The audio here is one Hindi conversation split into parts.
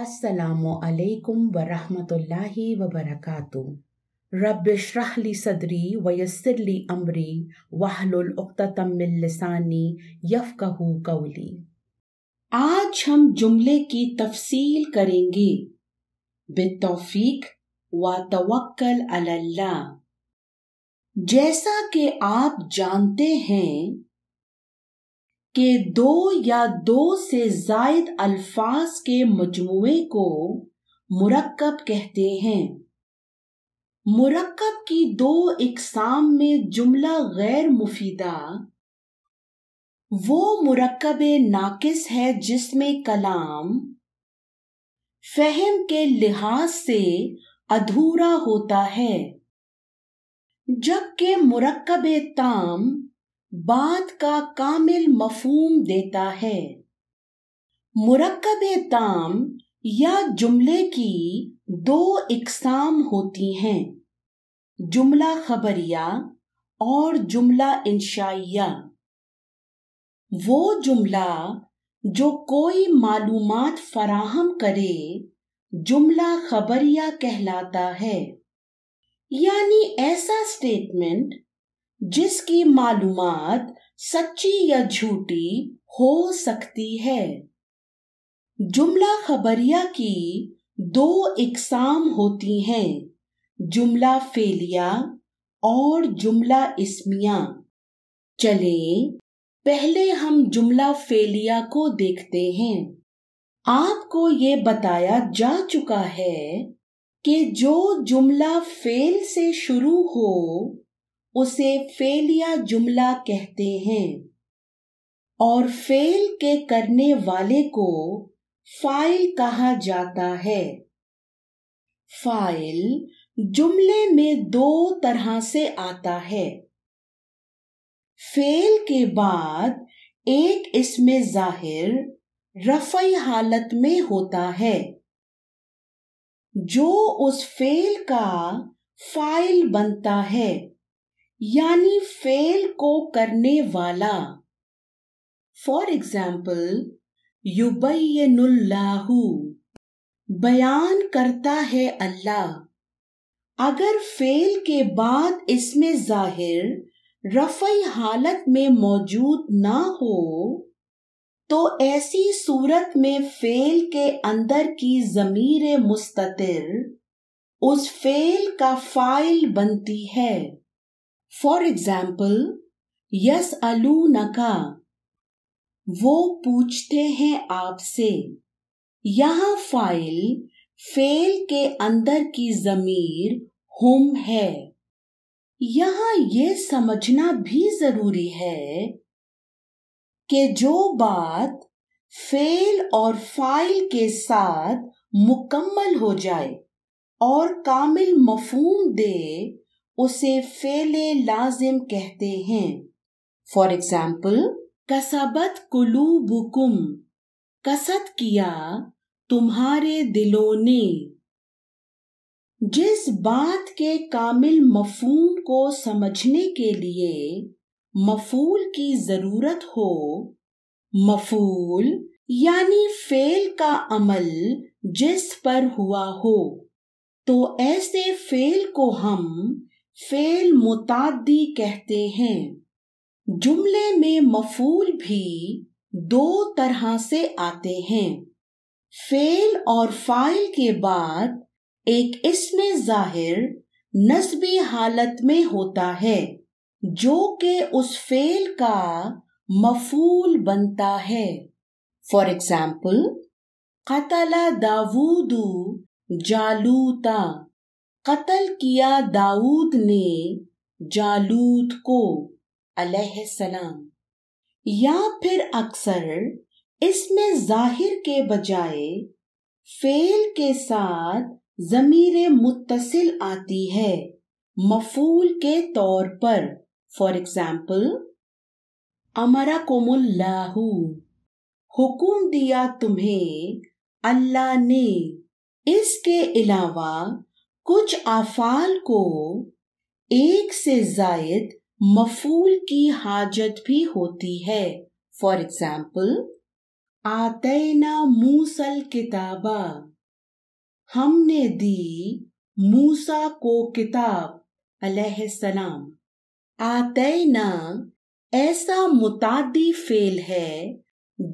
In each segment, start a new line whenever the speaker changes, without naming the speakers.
असलकम वरहमतुल्लि वबरकू रब सदरी वयसरली अमरी वाहलतमिलसानी यफ़कहू कौली आज हम जुमले की तफसील करेंगे बेतौफीक व तवक्ल अल्लाह जैसा कि आप जानते हैं कि दो या दो से जायद अल्फाज के मजमुए को मुरक्कब कहते हैं मुरक्कब की दो इकसाम में जुमला गैर मुफीदा वो मुरक्कब नाकिस है जिसमें कलाम फहम के लिहाज से अधूरा होता है जबकि मुरक्कब ताम बात का कामिल मफहूम देता है मुरकब ताम या जुमले की दो इकसाम होती हैं जुमला खबरिया और जुमला इंशाइया वो जुमला जो कोई मालूम फराहम करे जुमला खबरिया कहलाता है यानी ऐसा स्टेटमेंट जिसकी मालूमात सच्ची या झूठी हो सकती है जुमला खबरिया की दो इकसाम होती हैं जुमला फेलिया और जुमला इसमिया चले पहले हम जुमला फेलिया को देखते हैं आपको ये बताया जा चुका है कि जो जुमला फेल से शुरू हो उसे फेल या जुमला कहते हैं और फेल के करने वाले को फाइल कहा जाता है फाइल जुमले में दो तरह से आता है फेल के बाद एक इसमें जाहिर रफई हालत में होता है जो उस फेल का फाइल बनता है यानी फेल को करने वाला फॉर एग्जाम्पल युबैनुल्लाहू बयान करता है अल्लाह अगर फेल के बाद इसमें जाहिर रफई हालत में मौजूद ना हो तो ऐसी सूरत में फेल के अंदर की जमीर मुस्तर उस फेल का फाइल बनती है फॉर एग्जाम्पल यस अलू नका वो पूछते हैं आपसे यहाँ फाइल फेल के अंदर की जमीर हुम है यहाँ ये समझना भी जरूरी है कि जो बात फेल और फाइल के साथ मुकम्मल हो जाए और कामिल मफूम दे उसे फेले लाजिम कहते हैं फॉर एग्जाम्पल कसबत बुकुम कसत किया तुम्हारे दिलों ने जिस बात के कामिल मफूम को समझने के लिए मफूल की जरूरत हो मफूल यानी फेल का अमल जिस पर हुआ हो तो ऐसे फेल को हम फेल मुतादी कहते हैं जुमले में मफूल भी दो तरह से आते हैं फेल और फाइल के बाद एक इसमें जाहिर नस्बी हालत में होता है जो कि उस फेल का मफूल बनता है फॉर एग्जाम्पल कतला दाऊदू जालूता कत्ल किया दाऊद ने जालूत को सलाम या फिर अक्सर इसमें जाहिर के बजाय फेल के साथ जमीर मुतसिल आती है मफूल के तौर पर फॉर एग्जाम्पल अमरा कोमुल्लाहू हुकुम दिया तुम्हें अल्लाह ने इसके अलावा कुछ अफाल को एक से जायद मफूल की हाजत भी होती है फॉर एग्जाम्पल आतना मूसल किताबा हमने दी मूसा को किताब अलैहिस्सलाम आतना ऐसा मुतादी फेल है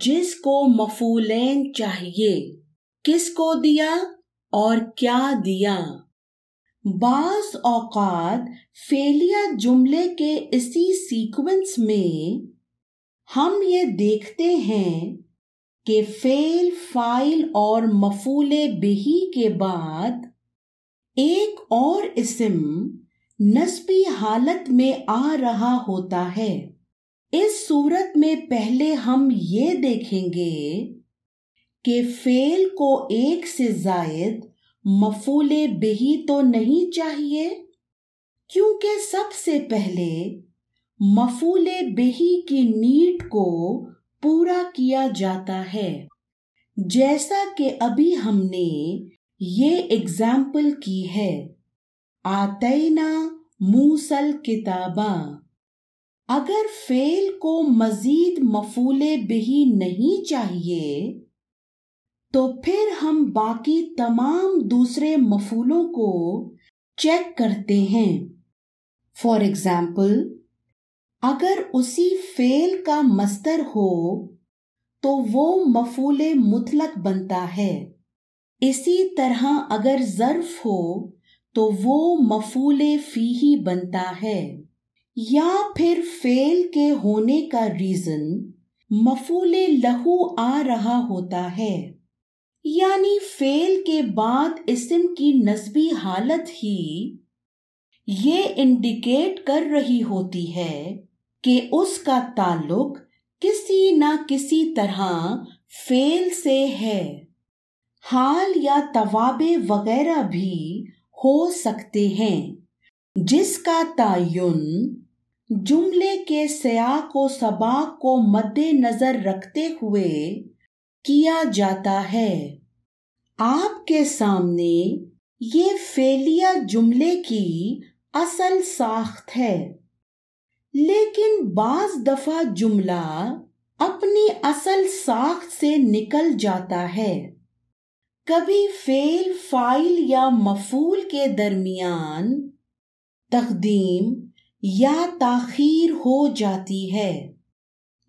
जिसको मफूलैन चाहिए किसको दिया और क्या दिया बास औकात फेलिया जुमले के इसी सीक्वेंस में हम ये देखते हैं कि फेल फाइल और मफूले बेही के बाद एक और इसम नस्बी हालत में आ रहा होता है इस सूरत में पहले हम ये देखेंगे कि फेल को एक से जायद मफूले बेही तो नहीं चाहिए क्योंकि सबसे पहले मफूले बेही की नीट को पूरा किया जाता है जैसा कि अभी हमने ये एग्जाम्पल की है आतना मूसल किताबा अगर फेल को मजीद मफूले बेही नहीं चाहिए तो फिर हम बाकी तमाम दूसरे मफूलों को चेक करते हैं फॉर एग्जाम्पल अगर उसी फेल का मस्तर हो तो वो मफूल मुतलक बनता है इसी तरह अगर ज़र्फ हो तो वो मफूल ही बनता है या फिर फेल के होने का रीज़न मफूल लहू आ रहा होता है यानी फेल के बाद इसम की नस्बी हालत ही ये इंडिकेट कर रही होती है कि उसका ताल्लुक किसी ना किसी तरह फेल से है हाल या तवाबे वगैरह भी हो सकते हैं जिसका तयन जुमले के सयाक व सबाक को मद्देनजर रखते हुए किया जाता है आपके सामने ये फेलिया जुमले की असल साख्त है लेकिन बाज दफा जुमला अपनी असल साख से निकल जाता है कभी फेल फाइल या मफूल के दरमियान तकदीम या ताखीर हो जाती है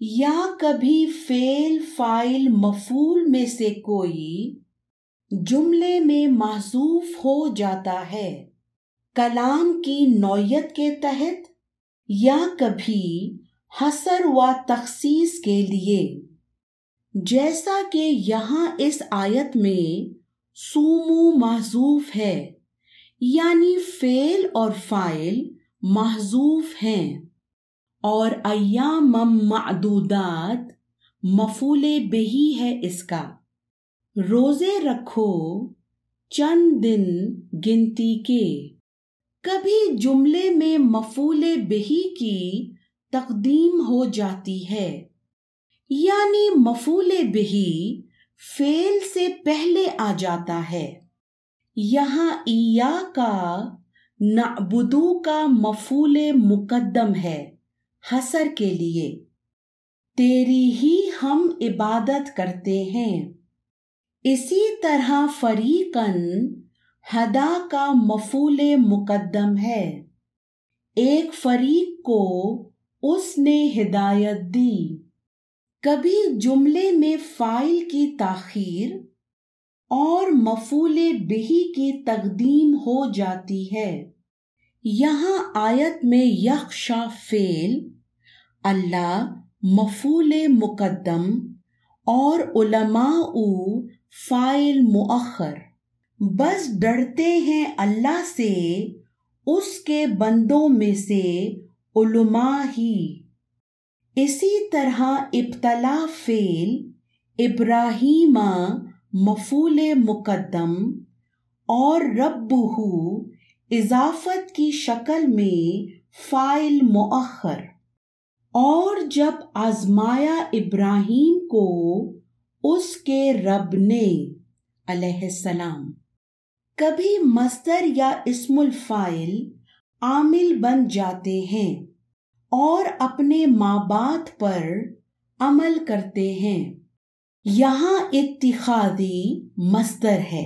या कभी फेल फाइल मफूल में से कोई जुमले में महसूफ हो जाता है कलाम की नौयत के तहत या कभी हसर व तखसीस के लिए जैसा कि यहाँ इस आयत में सूमो महजूफ है यानी फेल और फाइल महजूफ हैं और अयाम मदूदात मफूल बेही है इसका रोजे रखो चंद दिन गिनती के कभी जुमले में मफूल बेही की तकदीम हो जाती है यानी मफूल बेही फेल से पहले आ जाता है यहाँ ईया का नबुदू का मफूल मुकदम है हसर के लिए तेरी ही हम इबादत करते हैं इसी तरह फरीकन हदा का मफूल मुकदम है एक फरीक को उसने हिदायत दी कभी जुमले में फाइल की ताखीर और मफूल बिही की तकदीम हो जाती है यहाँ आयत में यक्षा फेल अल्लाह मफूल मुकदम और उलमा फ़ाइल मुखर बस डरते हैं अल्लाह से उसके बंदों में से उलमा ही इसी तरह इब्तला फ़ेल इब्राहिमा मफूल मुकदम और रब इजाफत की शक्ल में फ़ाइल मुखर और जब आजमाया इब्राहिम को उसके रब ने सलाम कभी मस्तर या इसमुल फाइल आमिल बन जाते हैं और अपने माँ बाप पर अमल करते हैं यहाँ इतिहादी मस्तर है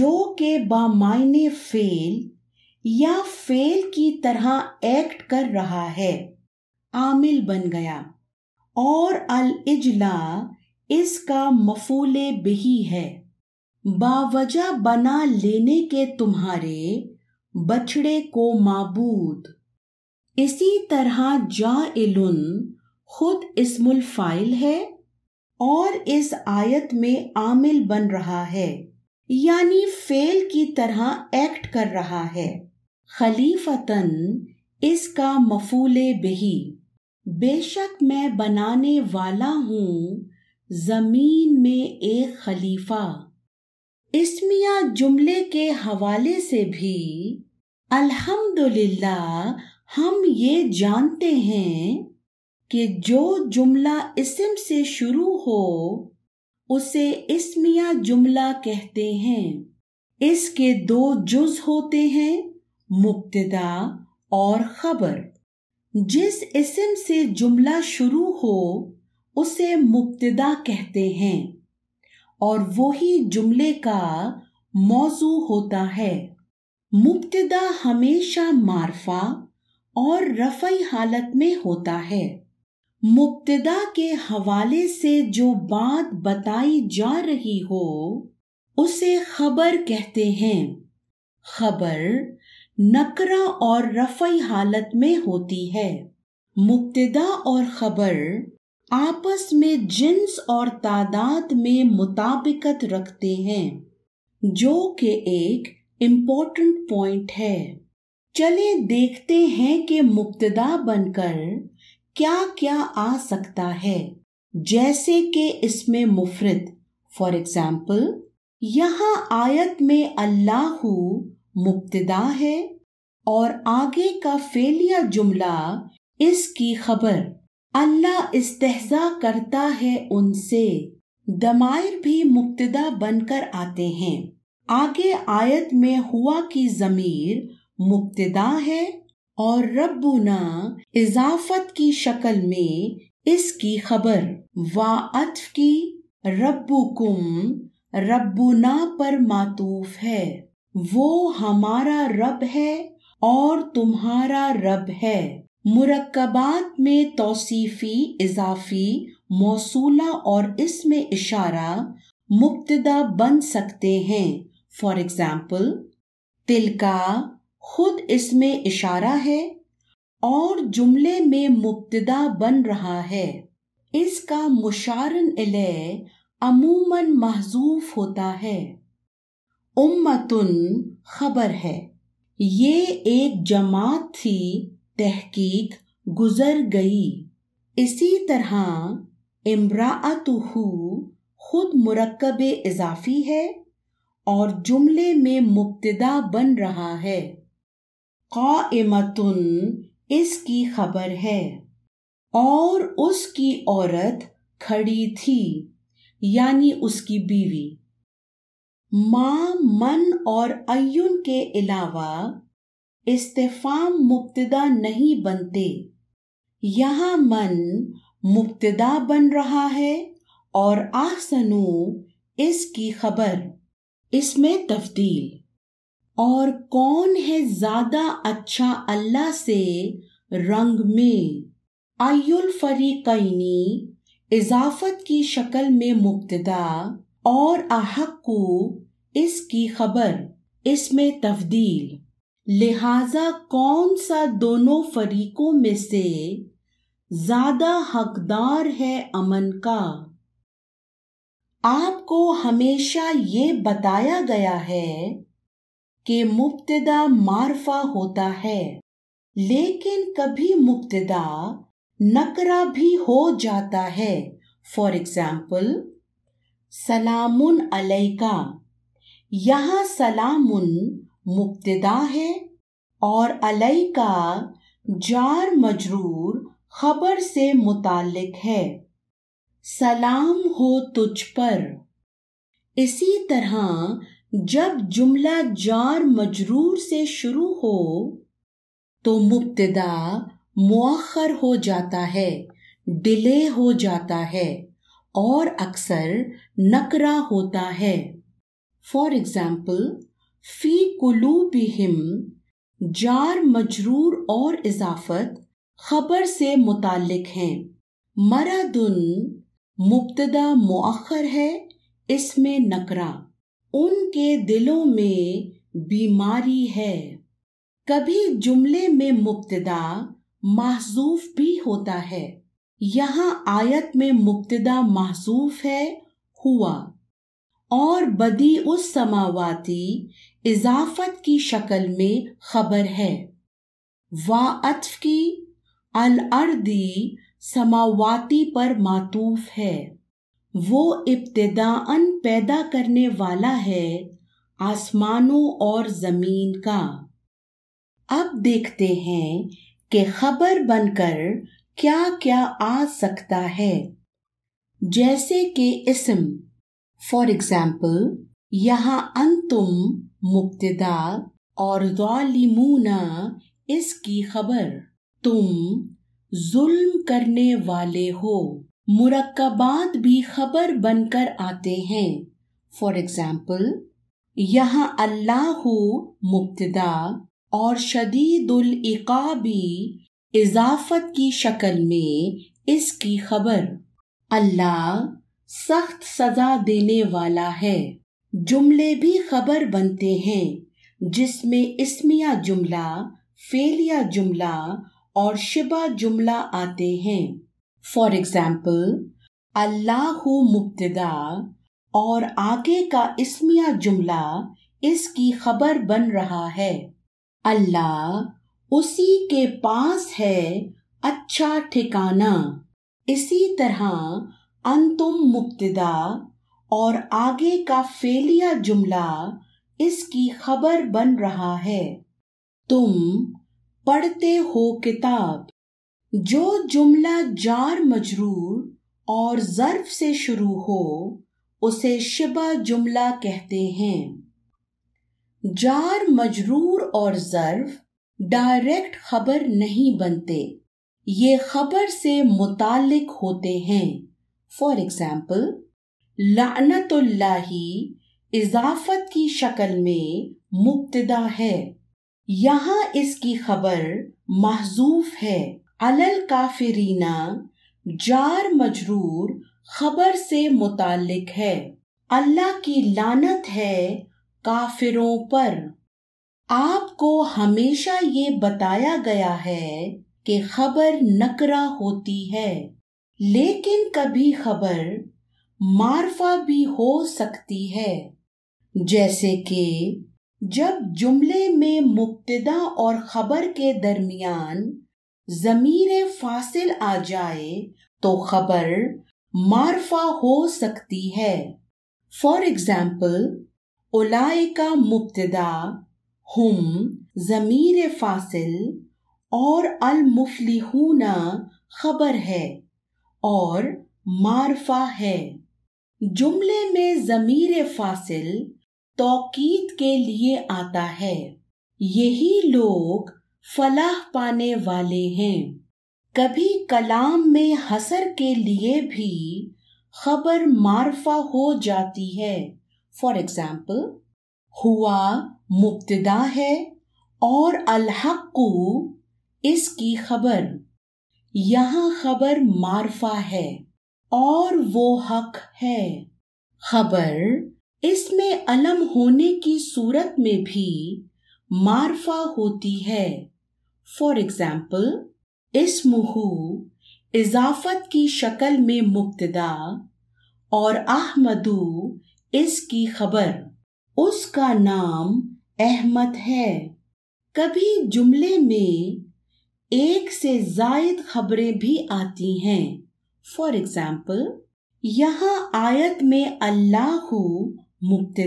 जो के बामायने फेल या फेल की तरह एक्ट कर रहा है आमिल बन गया और अल इजला इसका मफूल बही है बावजह बना लेने के तुम्हारे बछड़े को माबूद इसी तरह जा इलुन खुद इसमुल फाइल है और इस आयत में आमिल बन रहा है यानी फेल की तरह एक्ट कर रहा है खलीफतन इसका मफूले बही बेशक मैं बनाने वाला हूँ जमीन में एक खलीफा इसमिया जुमले के हवाले से भी अल्हम्दुलिल्लाह हम ये जानते हैं कि जो जुमला इसम से शुरू हो उसे इसमिया जुमला कहते हैं इसके दो जुज होते हैं मुब्तदा और खबर जिस इसम से जुमला शुरू हो उसे मुब्तदा कहते हैं और वही जुमले का मौजू होता है मुब्तदा हमेशा मारफा और रफई हालत में होता है मुब्तदा के हवाले से जो बात बताई जा रही हो उसे खबर कहते हैं खबर नकरा और रफई हालत में होती है मुब्तदा और खबर आपस में जिन्स और तादाद में मुताबिकत रखते हैं जो कि एक इम्पोर्टेंट पॉइंट है चले देखते हैं कि मुक्तदा बनकर क्या क्या आ सकता है जैसे कि इसमें मुफरत फॉर एग्जाम्पल यहाँ आयत में अल्लाह मुब्तदा है और आगे का फेलिया जुमला इसकी खबर अल्लाह इस्तेहजा करता है उनसे दमायर भी मुब्तदा बनकर आते हैं आगे आयत में हुआ की जमीर मुब्तदा है और रबुना इजाफत की शक्ल में इसकी खबर वा अत्फ की रब्बुकुम रब्बुना पर मातूफ है वो हमारा रब है और तुम्हारा रब है मुरक्बात में तोसीफ़ी इजाफी मौसूला और इसमें इशारा मुक्तदा बन सकते हैं फॉर एग्ज़ाम्पल तिलका खुद इसमें इशारा है और जुमले में मुक्तदा बन रहा है इसका मुशारन अमूमन महजूफ होता है उम्मतुन खबर है ये एक जमात थी तहकीक गुजर गई इसी तरह इम्रातहू खुद मरकब इजाफी है और जुमले में मुब्तदा बन रहा है कामतुन इसकी खबर है और उसकी औरत खड़ी थी यानी उसकी बीवी माँ मन और अयुन के अलावा इस्तेफाम मुब्तदा नहीं बनते यहाँ मन मुब्तदा बन रहा है और आहसनु इसकी खबर इसमें तब्दील और कौन है ज्यादा अच्छा अल्लाह से रंग में अयुल फरीकैनी इजाफत की शक्ल में मुब्तदा और अहक को इसकी खबर इसमें तब्दील लिहाजा कौन सा दोनों फरीकों में से ज्यादा हकदार है अमन का आपको हमेशा ये बताया गया है कि मुब्तदा मारफा होता है लेकिन कभी मुब्तदा नकरा भी हो जाता है फॉर एग्जाम्पल सलामुन अलैका यहाँ सलामुन मुब्तदा है और अलैका जार मजरूर खबर से मुतालिक है सलाम हो तुझ पर इसी तरह जब जुमला जार मजरूर से शुरू हो तो मुब्तदा मौखर हो जाता है डिले हो जाता है और अक्सर नकरा होता है फॉर एग्जाम्पल फी कुलू बिहिम जार मजरूर और इजाफत खबर से मुतालिक हैं मरादुन मुबतदा मौखर है इसमें नकरा उनके दिलों में बीमारी है कभी जुमले में मुबतदा महजूफ भी होता है यहाँ आयत में मुक्तदा महसूफ है हुआ और बदी उस समावाती इजाफत की शक्ल में खबर है वाअफ की अल अर्दी समावाती पर मातूफ है वो इब्तदान पैदा करने वाला है आसमानों और ज़मीन का अब देखते हैं कि खबर बनकर क्या क्या आ सकता है जैसे कि इसम फॉर एग्जाम्पल यहाँ अंतुम मुक्तदा और जालिमूना इसकी खबर तुम जुल्म करने वाले हो मुरक्कबात भी खबर बनकर आते हैं फॉर एग्जाम्पल यहाँ अल्लाह मुक्तदा और शदीदुल इकाबी इजाफत की शक्ल में इसकी खबर अल्लाह सख्त सजा देने वाला है जुमले भी खबर बनते हैं जिसमें इसमिया जुमला फेलिया जुमला और शिबा जुमला आते हैं फॉर एग्जाम्पल अल्लाह मुब्तदा और आगे का इसमिया जुमला इसकी खबर बन रहा है अल्लाह उसी के पास है अच्छा ठिकाना इसी तरह अंतुम मुक्तिदा और आगे का फेलिया जुमला इसकी खबर बन रहा है तुम पढ़ते हो किताब जो जुमला जार मजरूर और जर्फ से शुरू हो उसे शिबा जुमला कहते हैं जार मजरूर और जर्फ डायरेक्ट खबर नहीं बनते ये खबर से मुतालिक होते हैं फॉर एग्जाम्पल लानतुल्लाही इजाफत की शक्ल में मुब्तदा है यहाँ इसकी खबर महजूफ है अलल काफिरीना जार मजरूर खबर से मुतालिक है अल्लाह की लानत है काफिरों पर आपको हमेशा ये बताया गया है कि खबर नकरा होती है लेकिन कभी खबर मारफा भी हो सकती है जैसे कि जब जुमले में मुब्तदा और खबर के दरमियान ज़मीर फासिल आ जाए तो खबर मारफा हो सकती है फॉर एग्ज़ाम्पल उलाए का मुब्तदा हम ज़मीर फासिल और अलमुफलिहूना खबर है और मारफा है जुमले में ज़मीर फासिल तोकीद के लिए आता है यही लोग फलाह पाने वाले हैं कभी कलाम में हसर के लिए भी खबर मारफा हो जाती है फॉर एग्जाम्पल हुआ मुब्तदा है और अलहक़ु इसकी खबर यहाँ खबर मारफा है और वो हक है खबर इसमें अलम होने की सूरत में भी मारफा होती है फॉर एग्जाम्पल इसमहू इजाफत की शक्ल में मुब्तदा और आहमदू इसकी खबर उसका नाम अहमत है कभी जुमले में एक से जायद खबरें भी आती हैं फॉर एग्जाम्पल यहाँ आयत में अल्लाह मुब्त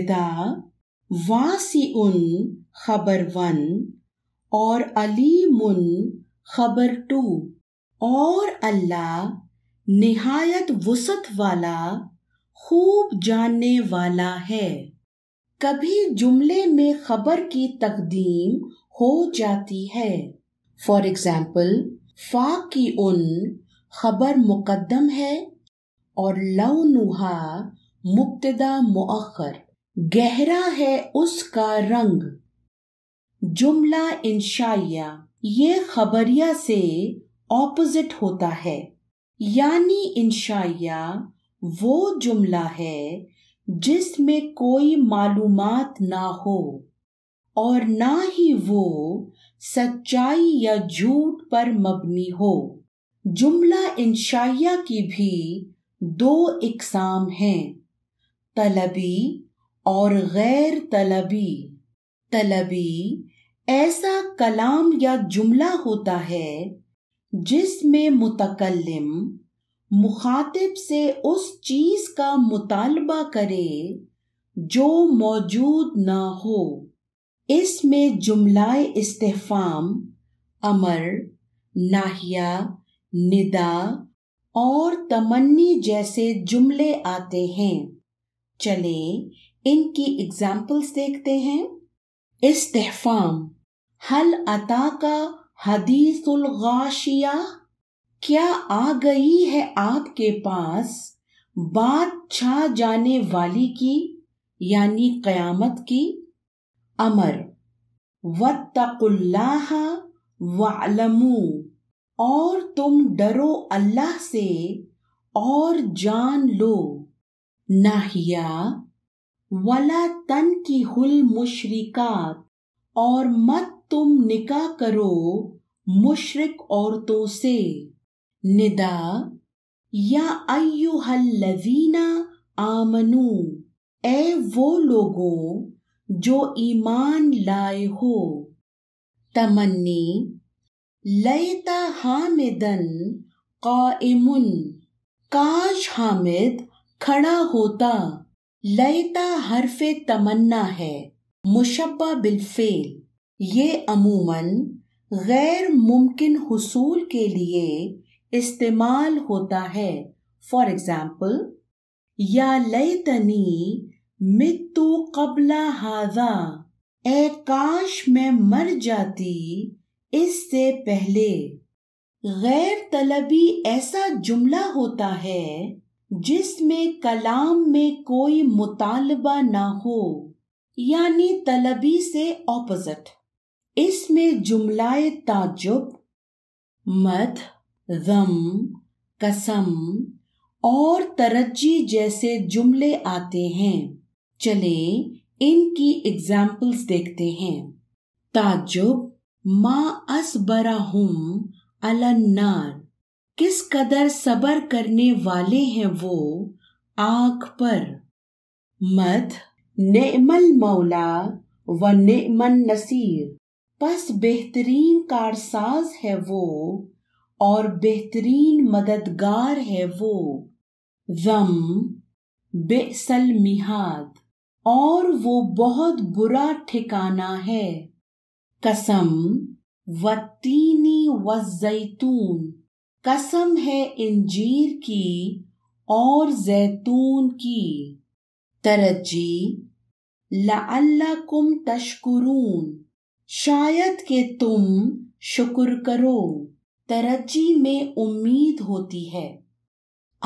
वासी उन खबर वन और मुन खबर टू और अल्लाह नहायत वसत वाला खूब जानने वाला है कभी जुमले में खबर की तकदीम हो जाती है फॉर एग्जाम्पल फाक की उन खबर मुकदम है और लवनुहा मुक्तदा मुखर गहरा है उसका रंग जुमला इंशाइया ये खबरिया से ऑपोजिट होता है यानी इंशाइया वो जुमला है जिसमें कोई मालूम ना हो और ना ही वो सच्चाई या झूठ पर मबनी हो जुमला इंशाइया की भी दो इकसाम हैं तलबी और गैर तलबी तलबी ऐसा कलाम या जुमला होता है जिसमें मुतकलम मुखातिब से उस चीज का मुतालबा करे जो मौजूद ना हो इसमें जुमलाए इस्तेफाम अमर नाहिया निदा और तमन्नी जैसे जुमले आते हैं चले इनकी एग्जाम्पल्स देखते हैं इस्तेफाम हल अता का हदीसुल गाशिया क्या आ गई है आपके पास बात छा जाने वाली की यानी कयामत की अमर वत्तकुल्लाह वालमू और तुम डरो अल्लाह से और जान लो नाहिया वला तन की हुल मुशरिकात और मत तुम निकाह करो मुशरक औरतों से निदा या अयुहल्लवीना आमनू ए वो लोगों जो ईमान लाए हो तमन्नी लयता हामिदन कायमुन काश हामिद खड़ा होता लयता हरफ तमन्ना है मुशबा बिलफेल ये अमूमन गैर मुमकिन हसूल के लिए इस्तेमाल होता है फॉर एग्जाम्पल या लय तनी मित्तु कबला हाजा ए काश मैं मर जाती इससे पहले गैर तलबी ऐसा जुमला होता है जिसमें कलाम में कोई मुतालबा ना हो यानी तलबी से ऑपोजिट इसमें जुमलाए ताजुब मध गम कसम और तरजी जैसे जुमले आते हैं चले इनकी एग्जाम्पल्स देखते हैं ताजुब मा असबरा हम अलन्नार किस कदर सबर करने वाले हैं वो आग पर मत नेमल मौला व नेमन नसीर बस बेहतरीन कारसाज है वो और बेहतरीन मददगार है वो जम बेसल मिहाद और वो बहुत बुरा ठिकाना है कसम व तीनी व जैतून कसम है इंजीर की और जैतून की तरजी लअल्लाकुम तशकुरून शायद के तुम शुक्र करो तरजी में उम्मीद होती है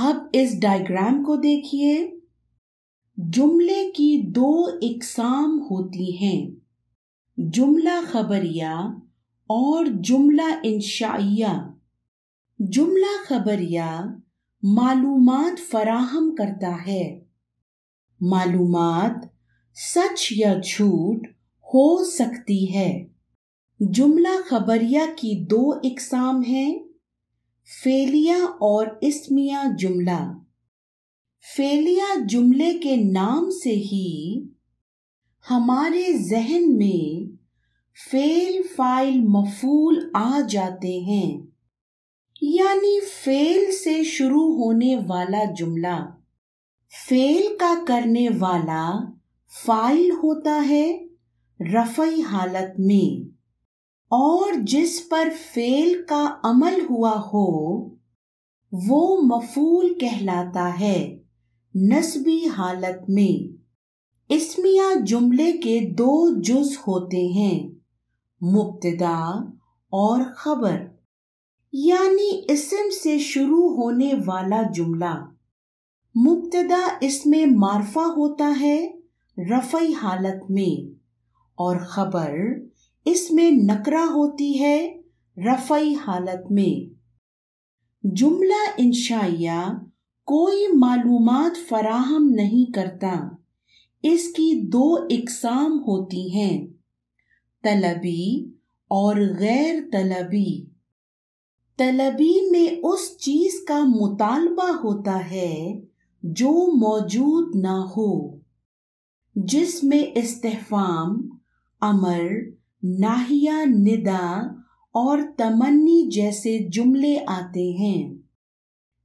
अब इस डायग्राम को देखिए जुमले की दो इकसाम होती हैं जुमला खबरिया और जुमला इंशाइया जुमला खबरिया मालूम फराहम करता है मालूम सच या झूठ हो सकती है जुमला खबरिया की दो इकसाम हैं फेलिया और इसमिया जुमला फेलिया जुमले के नाम से ही हमारे जहन में फेल फाइल मफूल आ जाते हैं यानी फेल से शुरू होने वाला जुमला फेल का करने वाला फाइल होता है रफई हालत में और जिस पर फेल का अमल हुआ हो वो मफूल कहलाता है नस्बी हालत में इसमिया जुमले के दो जुज होते हैं मुब्तदा और खबर यानी इसम से शुरू होने वाला जुमला मुब्तदा इसमें मारफा होता है रफई हालत में और खबर इसमें नकरा होती है रफ़ई हालत में जुमला इंशाइया कोई मालूम फराहम नहीं करता इसकी दो इकसाम होती हैं तलबी और गैर तलबी तलबी में उस चीज़ का मुतालबा होता है जो मौजूद ना हो जिसमें इस्तेफाम अमर नाहिया निदा और तमन्नी जैसे जुमले आते हैं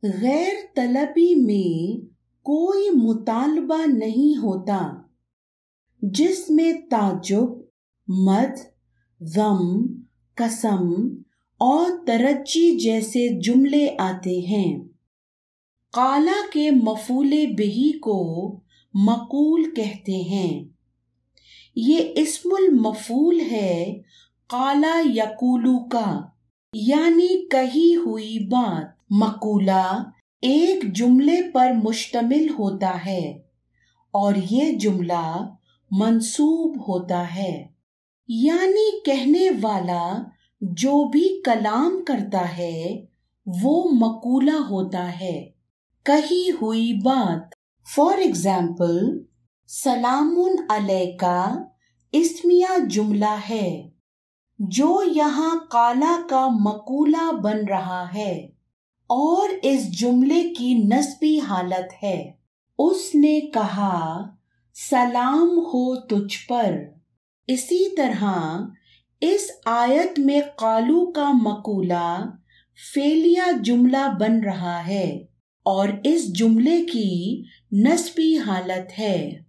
गैर तलबी में कोई मुतालबा नहीं होता जिसमें ताजुब मत गम कसम और तरजी जैसे जुमले आते हैं काला के मफूले बही को मकूल कहते हैं ये इसमुल मफूल है काला यकूलू का यानी कही हुई बात मकूला एक जुमले पर मुश्तमिल होता है और ये जुमला मंसूब होता है यानी कहने वाला जो भी कलाम करता है वो मकूला होता है कही हुई बात फॉर एग्जाम्पल सलामुन अलैका इसमिया जुमला है जो यहाँ काला का मकूला बन रहा है और इस जुमले की नस्बी हालत है उसने कहा सलाम हो तुझ पर इसी तरह इस आयत में कालू का मकूला फेलिया जुमला बन रहा है और इस जुमले की नस्बी हालत है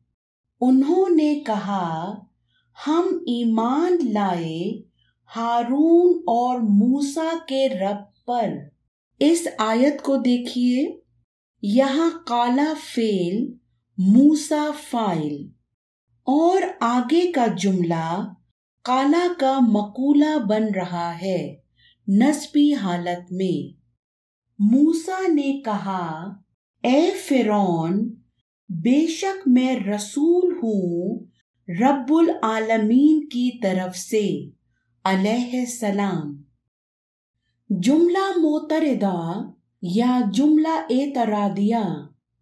उन्होंने कहा हम ईमान लाए हारून और मूसा के रब पर इस आयत को देखिए यहाँ काला फेल मूसा फाइल और आगे का जुमला काला का मकूला बन रहा है नस्बी हालत में मूसा ने कहा ए फिरौन बेशक मैं रसूल हूं रब्बुल आलमीन की तरफ से अलह सलाम जुमला मोतरदा या जुमला एतरादिया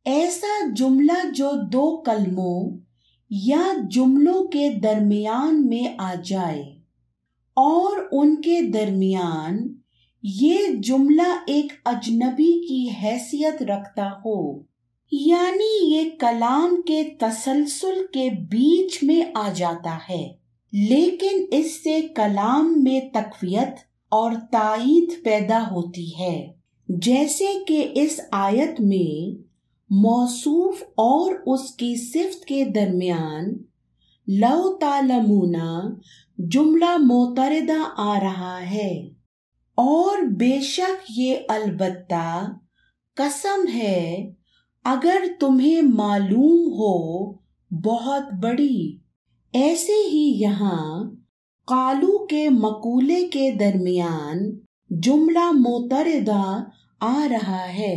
ऐसा जुमला जो दो कलमों या जुमलों के दरमियान में आ जाए और उनके दरमियान ये जुमला एक अजनबी की हैसियत रखता हो यानी ये कलाम के तसलसल के बीच में आ जाता है लेकिन इससे कलाम में तकवीत और तायद पैदा होती है जैसे कि इस आयत में मौसूफ और उसकी सिफत के दरमियान लव तालमूना जुमला मोतरदा आ रहा है और बेशक ये अलबत्ता कसम है अगर तुम्हें मालूम हो बहुत बड़ी ऐसे ही यहाँ कालू के मकूले के दरमियान जुमला मोतरदा आ रहा है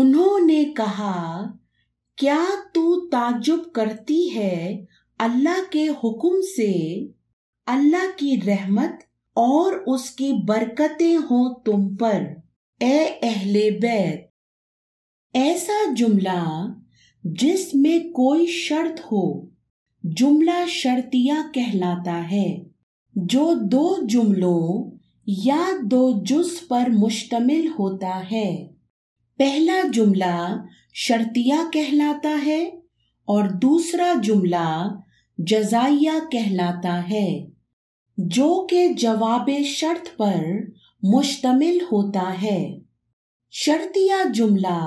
उन्होंने कहा क्या तू ताजुब करती है अल्लाह के हुक्म से अल्लाह की रहमत और उसकी बरकतें हों तुम पर ए अहले बैत ऐसा जुमला जिसमें कोई शर्त हो जुमला शर्तिया कहलाता है जो दो जुमलों या दो जुस पर मुश्तमिल होता है पहला जुमला शर्तिया कहलाता है और दूसरा जुमला जजाइया कहलाता है जो के जवाब शर्त पर मुश्तमिल होता है शर्तिया जुमला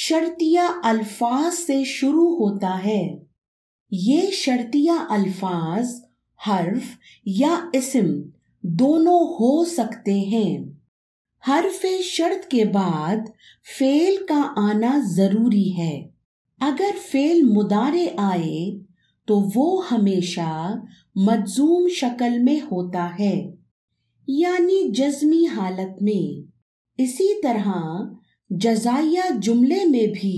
शर्तिया अल्फाज से शुरू होता है ये शर्तिया अल्फाज हर्फ या इसम दोनों हो सकते हैं हर्फ शर्त के बाद फेल का आना जरूरी है अगर फेल मुदारे आए तो वो हमेशा मजूम शक्ल में होता है यानी जज्मी हालत में इसी तरह जजाइया जुमले में भी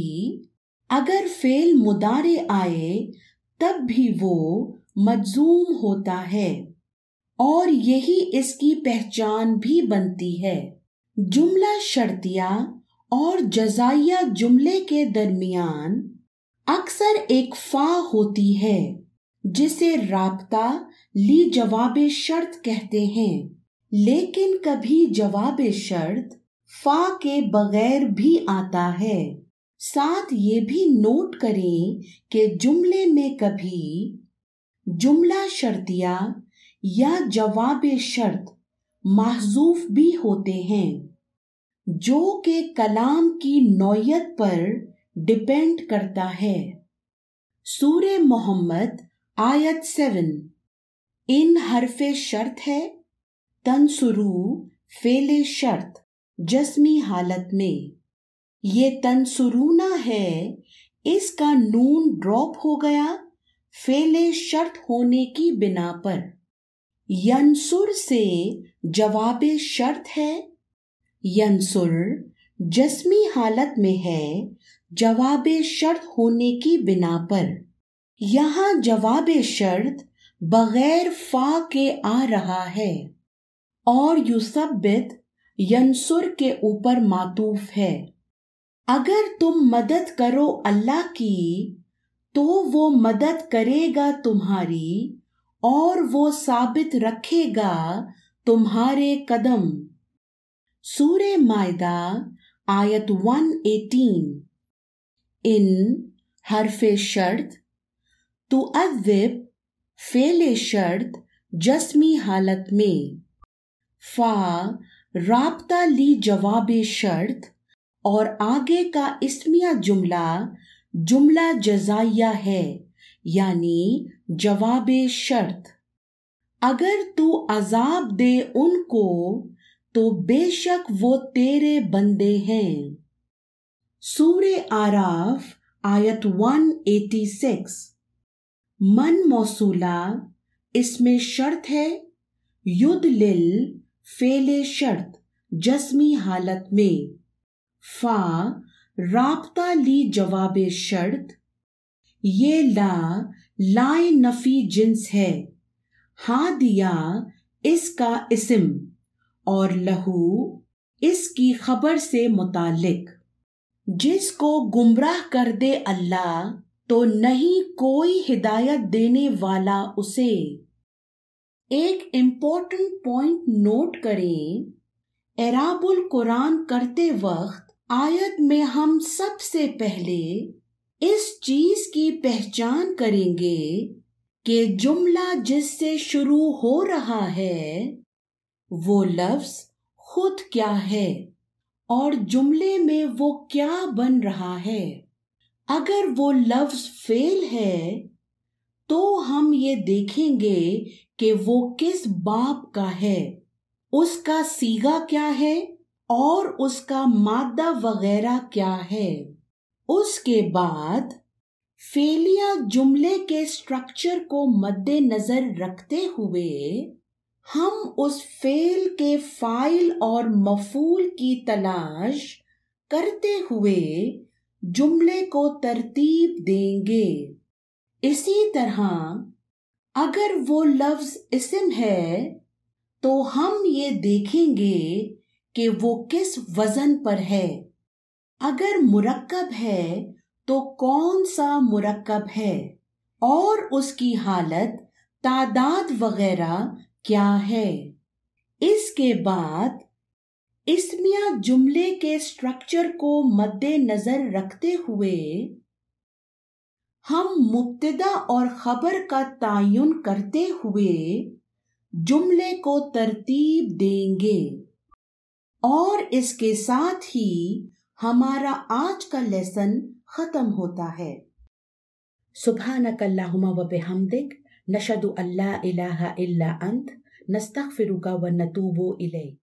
अगर फेल मुदारे आए तब भी वो मजूम होता है और यही इसकी पहचान भी बनती है जुमला शर्तिया और जजाइया जुमले के दरमियान अक्सर एक फा होती है जिसे राबता ली जवाब शर्त कहते हैं लेकिन कभी जवाब शर्त फा के बगैर भी आता है साथ ये भी नोट करें कि जुमले में कभी जुमला शर्तिया या जवाब शर्त महजूफ भी होते हैं जो के कलाम की नौयत पर डिपेंड करता है सूर्य मोहम्मद आयत सेवन इन हरफ शर्त है तनसुरू फेले शर्त जस्मी हालत में ये तन सुरूना है इसका नून ड्रॉप हो गया फेले शर्त होने की बिना पर यंसुर से जवाब शर्त है यंसुर जस्मी हालत में है जवाब शर्त होने की बिना पर यहाँ जवाब शर्त बगैर फा के आ रहा है और युसबित यंसुर के ऊपर मातूफ है अगर तुम मदद करो अल्लाह की तो वो मदद करेगा तुम्हारी और वो साबित रखेगा तुम्हारे कदम सूर्य मायदा आयत 118 इन हरफे शर्त तो अदिब फेले शर्त जस्मी हालत में फा रबता ली जवाब शर्त और आगे का इसमिया जुमला जुमला जजाइया है यानी जवाब शर्त अगर तू अजाब दे उनको तो बेशक वो तेरे बंदे हैं सूर आराफ आयत 186 मन मौसूला इसमें शर्त है युद्ध लिल फेले शर्त जस्मी हालत में फा राबता ली जवाब शर्त ये ला लाए नफी जिन्स है हा दिया इसका इसम और लहू इसकी खबर से मुतालिक जिसको गुमराह कर दे अल्लाह तो नहीं कोई हिदायत देने वाला उसे एक इम्पोर्टेंट पॉइंट नोट करें एराबुल कुरान करते वक्त आयत में हम सबसे पहले इस चीज की पहचान करेंगे कि जुमला जिससे शुरू हो रहा है वो लफ्ज खुद क्या है और जुमले में वो क्या बन रहा है अगर वो लफ्ज फेल है तो हम ये देखेंगे कि वो किस बाप का है उसका सीगा क्या है और उसका मादा वगैरह क्या है उसके बाद फेलिया जुमले के स्ट्रक्चर को मद्देनजर रखते हुए हम उस फेल के फाइल और मफूल की तलाश करते हुए जुमले को तरतीब देंगे इसी तरह अगर वो लफ्ज इसम है तो हम ये देखेंगे कि वो किस वजन पर है अगर मुरक्कब है तो कौन सा मुरक्कब है और उसकी हालत तादाद वगैरह क्या है इसके बाद इसमिया जुमले के स्ट्रक्चर को मद्देनजर रखते हुए हम मुब्तदा और खबर का तयन करते हुए जुमले को तरतीब देंगे और इसके साथ ही हमारा आज का लेसन ख़त्म होता है सुबहानकल्लाहुमा व बिहमदिक नशद अल्लाह इलाहा इल्ला अंत नस्तगफिरुका व नतूबो इलैक